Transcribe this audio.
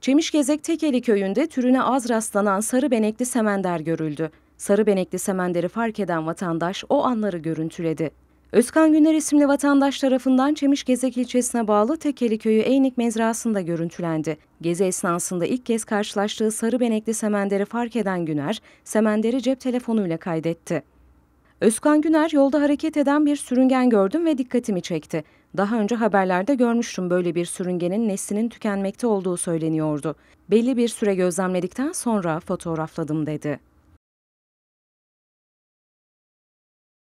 Çemişgezek Tekeli köyünde türüne az rastlanan sarı benekli semender görüldü. Sarı benekli semenderi fark eden vatandaş o anları görüntüledi. Özkan Güner isimli vatandaş tarafından Çemişgezek ilçesine bağlı Tekeli köyü Eynik mezrasında görüntülendi. Gezi esnasında ilk kez karşılaştığı sarı benekli semenderi fark eden Güner, semenderi cep telefonuyla kaydetti. Özkan Güner yolda hareket eden bir sürüngen gördüm ve dikkatimi çekti. Daha önce haberlerde görmüştüm böyle bir sürüngenin neslinin tükenmekte olduğu söyleniyordu. Belli bir süre gözlemledikten sonra fotoğrafladım dedi.